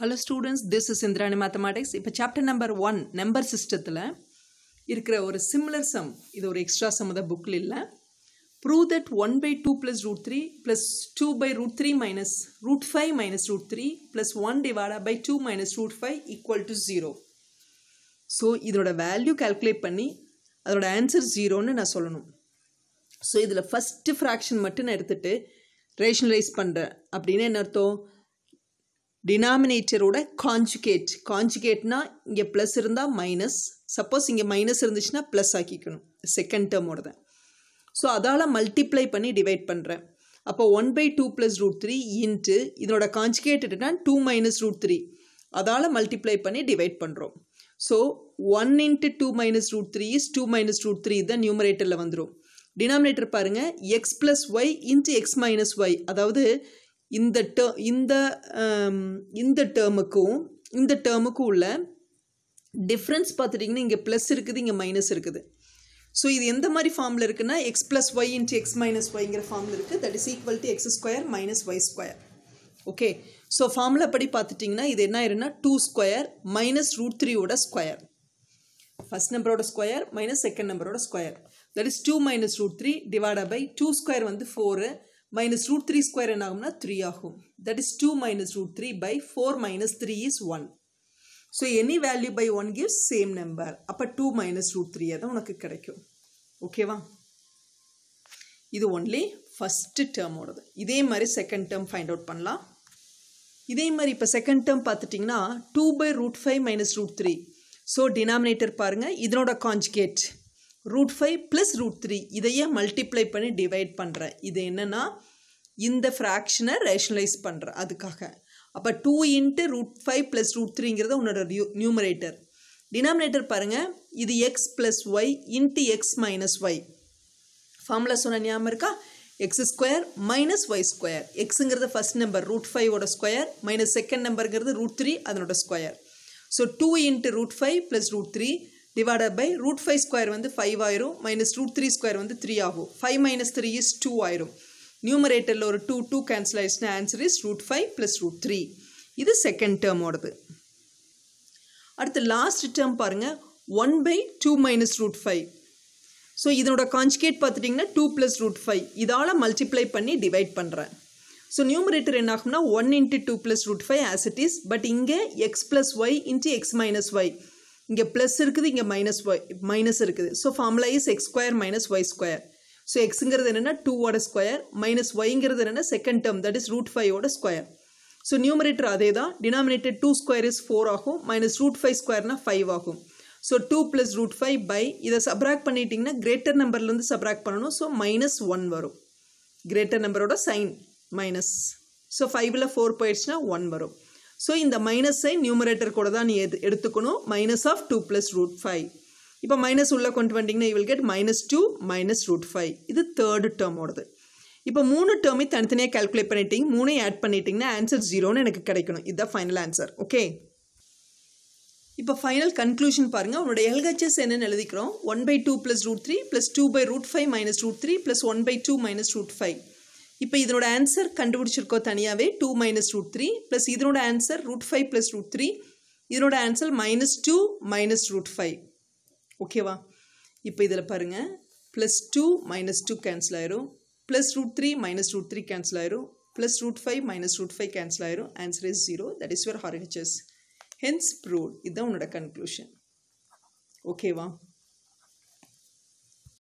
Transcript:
hello students this is Indrani mathematics இப்போ chapter number one number சிஸ்டத்தில் இருக்கிற ஒரு சிம்லர் சம் இது ஒரு எக்ஸ்ட்ரா சம் தான் புக்கில் இல்லை prove that one by two plus root three plus two by root three minus root five minus root three plus one டிவைடா by two minus root five equal to zero so இதோட value calculate பண்ணி அதோட answer ஜீரோன்னு நான் சொல்லணும் so இதில் first fraction மட்டும் நான் எடுத்துகிட்டு ரேஷனலைஸ் பண்ணுறேன் அப்படின்னு என்ன அர்த்தம் டினாமினேட்டரோட காஞ்சுகேட் காஞ்சுகேட்னா இங்கே ப்ளஸ் இருந்தால் மைனஸ் சப்போஸ் இங்கே மைனஸ் இருந்துச்சுன்னா ப்ளஸ் ஆக்கிக்கணும் செகண்ட் டேர்மோட ஸோ அதால் மல்டிப்ளை பண்ணி டிவைட் பண்ணுறேன் அப்போ one by two plus root three into இதனோட conjugate two minus root three அதால் மல்டிப்ளை பண்ணி டிவைட் பண்ணுறோம் so one into two minus root three is two minus root three தான் நியூமரேட்டரில் வந்துடும் டினாமினேட்டர் பாருங்கள் x plus y into x minus y அதாவது இந்த டே இந்த um, இந்த டேர்முக்கும் இந்த டேர்முக்கும் உள்ள டிஃப்ரென்ஸ் பார்த்துட்டிங்கன்னா இங்கே ப்ளஸ் இருக்குது இங்கே மைனஸ் இருக்குது ஸோ இது எந்த மாதிரி ஃபார்மில் இருக்குன்னா x plus y into x minus ஒய்ங்கிற ஃபார்மில் இருக்குது that is equal to x square minus y square okay so ஃபார்மில் படி பார்த்துட்டிங்கன்னா இது என்ன ஆயிருன்னா டூ ஸ்கொயர் மைனஸ் ரூட் த்ரீயோட ஸ்கொயர் ஃபஸ்ட் நம்பரோட ஸ்கொயர் மைனஸ் செகண்ட் நம்பரோட square that is two minus root three divided by two square வந்து four minus root three square என்ன ஆகும்னா த்ரீ ஆகும் that is two minus root three by four minus three is one so any value by one gives same number அப்போ two minus root த்ரீயாக தான் உனக்கு கிடைக்கும் ஓகேவா இது ஒன்லி ஃபஸ்ட்டு டேர்மோடது இதே மாதிரி செகண்ட் டேர்ம் ஃபைண்ட் அவுட் பண்ணலாம் இதே மாதிரி இப்போ செகண்ட் டேர்ம் பார்த்துட்டிங்கன்னா two by root five minus root three so denominator பாருங்கள் இதனோட conjugate root five plus root three இதையே மல்டிப்ளை பண்ணி டிவைட் பண்ணுறேன் இது என்னென்னா இந்த ஃப்ராக்ஷனை ரேஷனலைஸ் பண்ணுறேன் அதுக்காக அப்போ two into root five plus root த்ரீங்கிறத உன்னோட நியூ நியூமரேட்டர் டினாமினேட்டர் பாருங்கள் இது x plus y into x minus y formula சொன்ன ஞாபகம் இருக்கா x square minus y square எக்ஸுங்கிறது ஃபஸ்ட் நம்பர் ரூட் ஃபைவோட ஸ்கொயர் மைனஸ் செகண்ட் நம்பருங்கிறது ரூட் த்ரீ அதனோட square so two into root five plus root three divided by root 5 square வந்து 5 ஆயிரும் minus root 3 square வந்து 3 ஆகும் 5 minus 3 is 2 ஆயிரும் நியூமரேட்டரில் ஒரு டூ டூ கேன்சல் ஆயிடுச்சுன்னா answer is root five plus root three இது செகண்ட் டேர்மோடது அடுத்து லாஸ்ட் டேர்ம் பாருங்கள் one by two minus root five so இதனோட conjugate பார்த்துட்டிங்கன்னா டூ ப்ளஸ் ரூட் ஃபைவ் இதால் மல்டிப்ளை பண்ணி டிவைட் பண்ணுறேன் ஸோ நியூமரேட்டர் என்ன 1 one into two plus root five as it is but இங்கே x plus y x x minus y இங்கே plus இருக்குது இங்கே மைனஸ் ஒய் மைனஸ் இருக்குது so formula is x square minus y square so எக்ஸுங்கிறது என்னென்னா டூவோட square minus ஒய்ங்கிறது என்னென்னா second term that is root ஃபைவோட ஸ்கொயர் ஸோ நியூமரேட்டர் அதே தான் denominator two square is four ஆகும் மைனஸ் ரூட் ஃபைவ் ஸ்கொயர்னா ஃபைவ் ஆகும் so two plus root five by இதை சப்ராக்ட் பண்ணிட்டிங்கன்னா கிரேட்டர் நம்பர்லேருந்து சப்ராக்ட் பண்ணணும் ஸோ மைனஸ் ஒன் வரும் கிரேட்டர் நம்பரோட சைன் மைனஸ் ஸோ ஃபைவ்ல ஃபோர் போயிடுச்சுன்னா ஒன் வரும் ஸோ இந்த மைனஸை நியூமரேட்டர் கூட தான் நீ எது எடுத்துக்கணும் minus of two plus root five இப்போ மைனஸ் உள்ளே கொண்டு வந்துட்டிங்கன்னா you will get minus two minus root five இது தேர்டு டேர்மோடது இப்போ மூணு டேர்மை தனித்தனியாக கால்குலேட் பண்ணிட்டீங்க மூணையும் ஆட் பண்ணிட்டீங்கன்னா ஆன்சர் ஜீரோன்னு எனக்கு கிடைக்கணும் இதுதான் ஃபைனல் ஆன்சர் ஓகே இப்போ ஃபைனல் கன்க்ளூஷன் பாருங்கள் உன்னோட எல்ஹெச்எஸ் என்னென்னு எழுதிக்கிறோம் one by two plus root three plus two by root five minus root three plus one by two minus root five இப்போ இதனோட ஆன்சர் கண்டுபிடிச்சிருக்கோம் தனியாகவே two minus root three plus இதனோட answer root five plus root three இதனோட answer minus two minus root five ஓகேவா இப்போ இதில் பாருங்கள் plus two minus two cancel ஆயிரும் plus root three minus root three cancel ஆயிரும் plus root five minus root five cancel ஆயிரும் answer is zero that is your RHS hence proved இதுதான் உன்னோட conclusion ஓகேவா